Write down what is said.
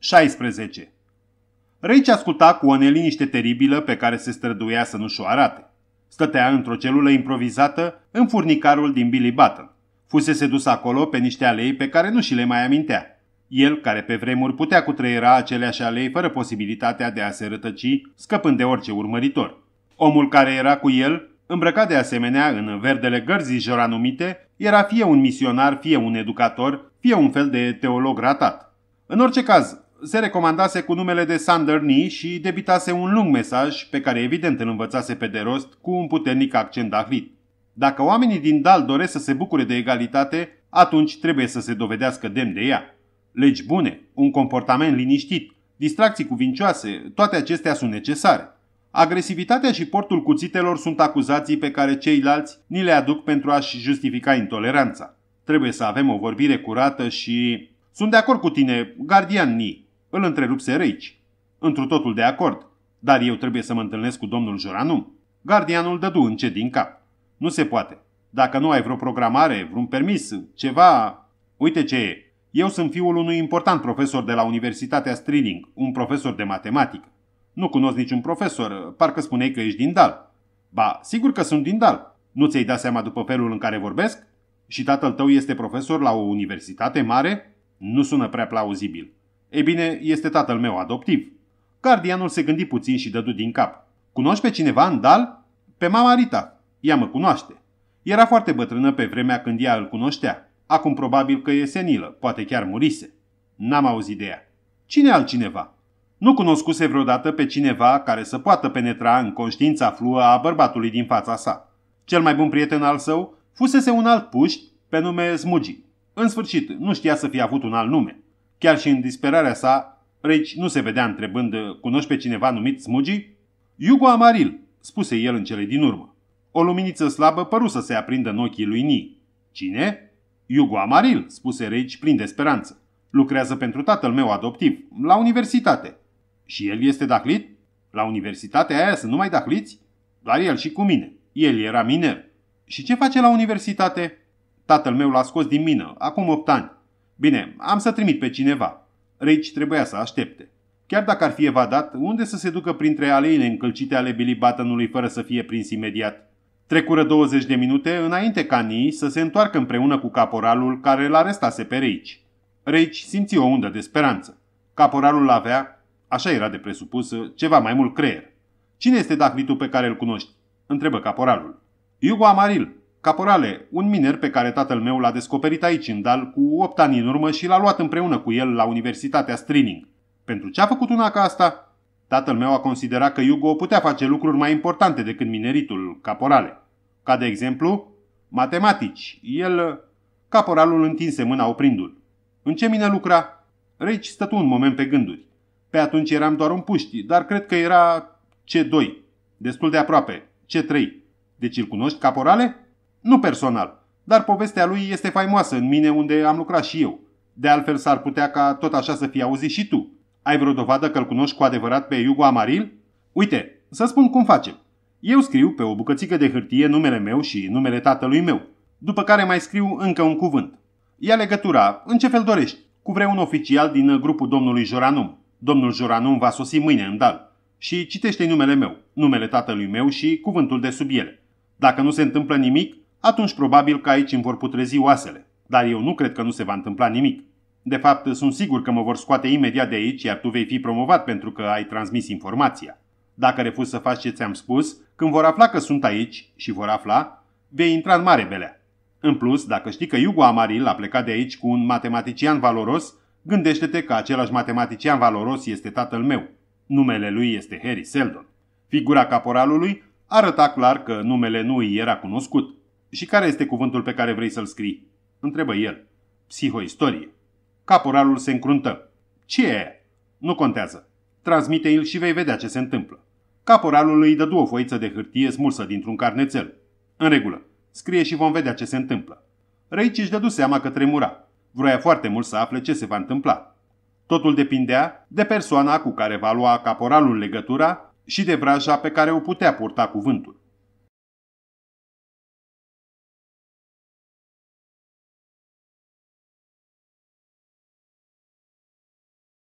16. Rage asculta cu o neliniște teribilă pe care se străduia să nu și-o arate. Stătea într-o celulă improvizată în furnicarul din Billy Button. Fusese dus acolo pe niște alei pe care nu și le mai amintea. El, care pe vremuri putea cutreiera aceleași alei fără posibilitatea de a se rătăci, scăpând de orice urmăritor. Omul care era cu el, îmbrăcat de asemenea în verdele gărzii joranumite, era fie un misionar, fie un educator, fie un fel de teolog ratat. În orice caz, se recomandase cu numele de Nee și debitase un lung mesaj pe care evident îl învățase pe de rost cu un puternic accent dahlit. Dacă oamenii din Dal doresc să se bucure de egalitate, atunci trebuie să se dovedească demn de ea. Legi bune, un comportament liniștit, distracții cuvincioase, toate acestea sunt necesare. Agresivitatea și portul cuțitelor sunt acuzații pe care ceilalți ni le aduc pentru a-și justifica intoleranța. Trebuie să avem o vorbire curată și... Sunt de acord cu tine, gardian Ni. Îl întrerupse Reici. Întru totul de acord, dar eu trebuie să mă întâlnesc cu domnul Joranum. Gardianul dădu încet din cap. Nu se poate. Dacă nu ai vreo programare, vreun permis, ceva... Uite ce e. Eu sunt fiul unui important profesor de la Universitatea Strilling, un profesor de matematică. Nu cunosc niciun profesor, parcă spuneai că ești din Dal. Ba, sigur că sunt din Dal. Nu ți-ai dat seama după felul în care vorbesc? Și tatăl tău este profesor la o universitate mare? Nu sună prea plauzibil. Ei bine, este tatăl meu adoptiv. Gardianul se gândi puțin și dădu din cap. Cunoști pe cineva în dal? Pe mama Rita. Ea mă cunoaște. Era foarte bătrână pe vremea când ea îl cunoștea. Acum probabil că e senilă, poate chiar murise. N-am auzit de ea. Cine altcineva? Nu cunoscuse vreodată pe cineva care să poată penetra în conștiința fluă a bărbatului din fața sa. Cel mai bun prieten al său fusese un alt puști pe nume Smugi. În sfârșit, nu știa să fie avut un alt nume. Chiar și în disperarea sa, Reci nu se vedea întrebând, cunoști pe cineva numit Smugi? Iugo Amaril, spuse el în cele din urmă. O luminiță slabă păru să se aprindă în ochii lui Ni. Cine? Iugo Amaril, spuse Regi plin de speranță. Lucrează pentru tatăl meu adoptiv, la universitate. Și el este daclit? La universitatea aia sunt numai dacliți? Dar el și cu mine. El era miner. Și ce face la universitate? Tatăl meu l-a scos din mină, acum 8 ani. Bine, am să trimit pe cineva. Rage trebuia să aștepte. Chiar dacă ar fi evadat, unde să se ducă printre aleile încălcite ale Billy Buttonului fără să fie prins imediat? Trecură 20 de minute înainte ca Nii să se întoarcă împreună cu caporalul care îl arestase pe Rage. Rage simți o undă de speranță. Caporalul avea, așa era de presupus, ceva mai mult creier. Cine este Dacvitul pe care îl cunoști? Întrebă caporalul. Iugo Amaril, Caporale, un miner pe care tatăl meu l-a descoperit aici în Dal cu 8 ani în urmă și l-a luat împreună cu el la Universitatea Strining. Pentru ce a făcut una ca asta? Tatăl meu a considerat că Hugo putea face lucruri mai importante decât mineritul, caporale. Ca de exemplu, matematici. El... Caporalul întinse mâna oprindu-l. În ce mine lucra? Regi stătu un moment pe gânduri. Pe atunci eram doar un puști, dar cred că era C2. Destul de aproape. C3. Deci îl cunoști, caporale? Nu personal, dar povestea lui este faimoasă în mine unde am lucrat și eu. De altfel s-ar putea ca tot așa să fie auzit și tu. Ai vreo dovadă că-l cunoști cu adevărat pe Iugo Amaril? Uite, să spun cum facem. Eu scriu pe o bucățică de hârtie numele meu și numele tatălui meu, după care mai scriu încă un cuvânt. Ia legătura, în ce fel dorești, cu vreun oficial din grupul domnului Joranum. Domnul Joranum va sosi mâine în dal. Și citește numele meu, numele tatălui meu și cuvântul de sub ele. Dacă nu se întâmplă nimic, atunci probabil că aici îmi vor putrezi oasele. Dar eu nu cred că nu se va întâmpla nimic. De fapt, sunt sigur că mă vor scoate imediat de aici, iar tu vei fi promovat pentru că ai transmis informația. Dacă refuz să faci ce ți-am spus, când vor afla că sunt aici și vor afla, vei intra în mare belea. În plus, dacă știi că Iugo Amaril a plecat de aici cu un matematician valoros, gândește-te că același matematician valoros este tatăl meu. Numele lui este Harry Seldon. Figura caporalului arăta clar că numele nu îi era cunoscut. Și care este cuvântul pe care vrei să-l scrii?" întrebă el. Psihoistorie. Caporalul se încruntă. Ce e? Nu contează. Transmite l și vei vedea ce se întâmplă. Caporalul îi dădu o foiță de hârtie smulsă dintr-un carnețel. În regulă. Scrie și vom vedea ce se întâmplă. Răici își dădu seama că tremura. Vroia foarte mult să afle ce se va întâmpla. Totul depindea de persoana cu care va lua caporalul legătura și de vraja pe care o putea purta cuvântul.